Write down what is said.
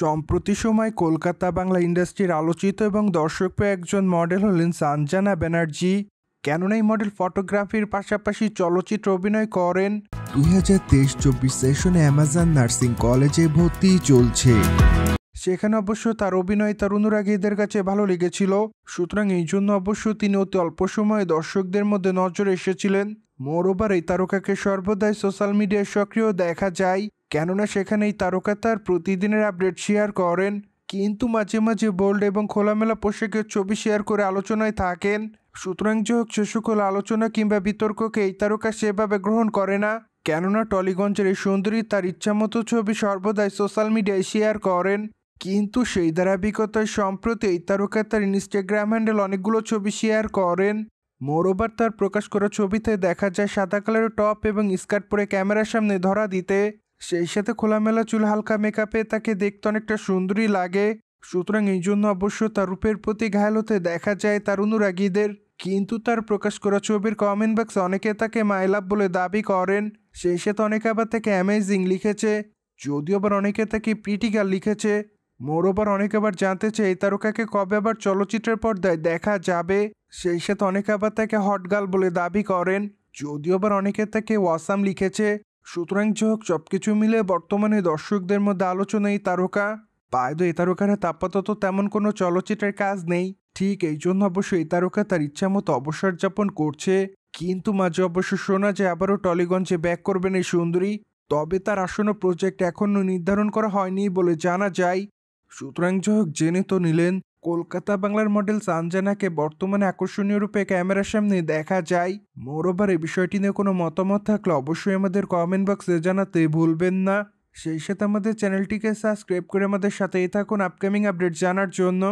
সম্প্রতি সময় কলকাতা বাংলা ইন্ডাস্ট্রির আলোচিত এবং দর্শকপ্রিয় একজন মডেল হলেন সানজানা ব্যানার্জি কেননা এই মডেল ফটোগ্রাফির পাশাপাশি চলচ্চিত্র অভিনয় করেন দুই হাজার তেইশ চব্বিশ সেশনে অ্যামাজন নার্সিং কলেজে ভর্তি চলছে সেখানে অবশ্য তার অভিনয় তার অনুরাগীদের কাছে ভালো লেগেছিল সুতরাং এই জন্য অবশ্য তিনি অতি অল্প সময়ে দর্শকদের মধ্যে নজর এসেছিলেন মোরওভার এই তারকাকে সর্বদাই সোশ্যাল মিডিয়ায় সক্রিয় দেখা যায় কেননা সেখানে এই তারকা তার প্রতিদিনের আপডেট শেয়ার করেন কিন্তু মাঝে মাঝে বোল্ড এবং খোলামেলা পোশাকের ছবি শেয়ার করে আলোচনায় থাকেন সুতরাং যে হোক সে সকল আলোচনা কিংবা বিতর্ককে এই তারকা সেভাবে গ্রহণ করে না কেননা টলিগঞ্জের এই সুন্দরী তার ইচ্ছামতো ছবি সর্বদাই সোশ্যাল মিডিয়ায় শেয়ার করেন কিন্তু সেই ধারাবিকতায় সম্প্রতি এই তারকা তার ইনস্টাগ্রাম হ্যান্ডেল অনেকগুলো ছবি শেয়ার করেন মোরোবার তার প্রকাশ করা ছবিতে দেখা যায় সাদা কালারের টপ এবং স্কার্ট পরে ক্যামেরার সামনে ধরা দিতে সেই সাথে খোলামেলা চুল হালকা মেকআপে তাকে দেখতে অনেকটা সুন্দরই লাগে সুতরাং এই জন্য অবশ্য তার রূপের প্রতি ঘায়াল হতে দেখা যায় তার অনুরাগীদের কিন্তু তার প্রকাশ করা ছবির কমেন্ট বক্সে অনেকে তাকে মাইলাভ বলে দাবি করেন সেই সাথে অনেকে আবার তাকে অ্যামেজিং লিখেছে যদিও আবার অনেকে তাকে পিটিকার লিখেছে মোরোবার অনেকে আবার জানতে চাই এই তারকাকে কবে আবার চলচ্চিত্রের পর্দায় দেখা যাবে সেই সাথে অনেকে আবার তাকে হট গার্ল বলে দাবি করেন যদিও আবার অনেকে তাকে ওয়াসাম লিখেছে সুতরাং হোক সব কিছু মিলে বর্তমানে দর্শকদের মধ্যে আলোচনা এই তারকা পায়দো এই তারকারা আপাতত তেমন কোনো চলচ্চিত্রের কাজ নেই ঠিক এই জন্য অবশ্য এই তারকা তার ইচ্ছামতো অবসর যাপন করছে কিন্তু মাঝে অবশ্য শোনা যায় আবারও টলিগঞ্জে ব্যাক করবেন এই সুন্দরী তবে তার আসন্ন প্রজেক্ট এখনও নির্ধারণ করা হয়নি বলে জানা যায় সুতরাং যাই জেনে তো নিলেন কলকাতা বাংলার মডেল সানজানাকে বর্তমানে আকর্ষণীয় রূপে ক্যামেরার সামনে দেখা যায় মোরোবার এই বিষয়টি নিয়ে কোনো মতামত থাকলে অবশ্যই আমাদের কমেন্ট বক্সে জানাতে ভুলবেন না সেই সাথে আমাদের চ্যানেলটিকে সাবস্ক্রাইব করে আমাদের সাথেই থাকুন আপকামিং আপডেট জানার জন্য